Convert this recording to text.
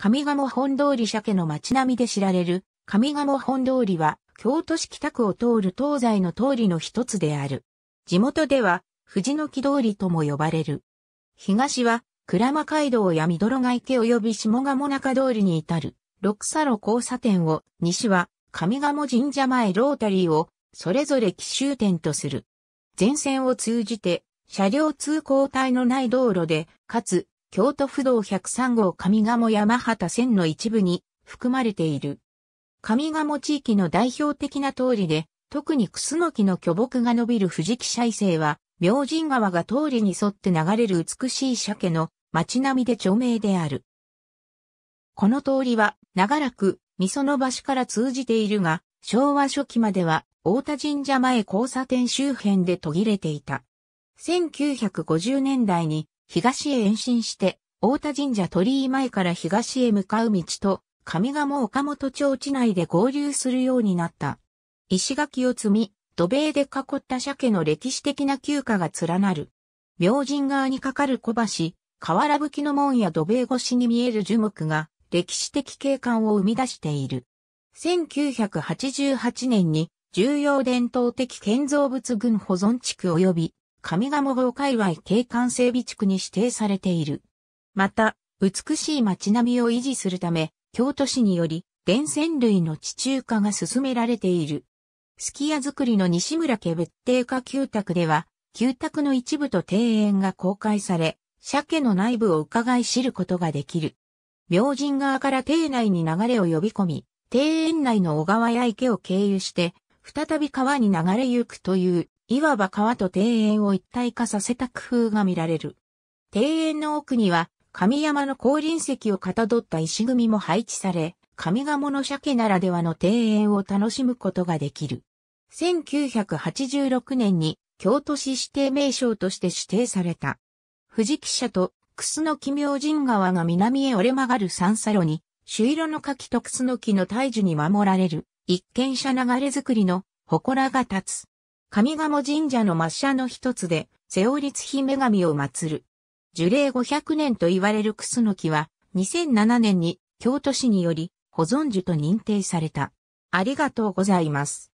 上賀茂本通り鮭の街並みで知られる、上賀茂本通りは、京都市北区を通る東西の通りの一つである。地元では、藤の木通りとも呼ばれる。東は、鞍馬街道や見泥ヶ池及び下賀茂中通りに至る、六佐路交差点を、西は、上賀茂神社前ロータリーを、それぞれ奇襲点とする。全線を通じて、車両通行帯のない道路で、かつ、京都府道103号上鴨山畑線の一部に含まれている。上鴨地域の代表的な通りで、特にクスノキの巨木が伸びる藤木社車伊勢は、明神川が通りに沿って流れる美しい鮭の街並みで著名である。この通りは、長らく、味噌の橋から通じているが、昭和初期までは、大田神社前交差点周辺で途切れていた。1950年代に東へ延伸して、大田神社鳥居前から東へ向かう道と、上賀茂岡本町地内で合流するようになった。石垣を積み、土塀で囲った鮭の歴史的な旧家が連なる。明神側に架かる小橋、河原吹きの門や土塀越しに見える樹木が、歴史的景観を生み出している。1988年に重要伝統的建造物群保存地区及び上賀茂郷界隈景観整備地区に指定されている。また、美しい街並みを維持するため、京都市により、電線類の地中化が進められている。スキヤ作りの西村家別邸化。旧宅では、旧宅の一部と庭園が公開され、鮭の内部を伺い知ることができる。明神側から庭内に流れを呼び込み、庭園内の小川や池を経由して、再び川に流れ行くといういわば川と庭園を一体化させた工夫が見られる。庭園の奥には、神山の降臨石をかたどった石組も配置され、上賀の鮭ならではの庭園を楽しむことができる。1986年に京都市指定名称として指定された。富士社と楠木明神川が南へ折れ曲がる三叉路に、朱色の柿と楠木の大樹に守られる、一見車流れ作りの祠が立つ。上鴨神社の抹茶の一つで、瀬尾律姫神を祀る。樹齢500年と言われるクスノキは、2007年に京都市により保存樹と認定された。ありがとうございます。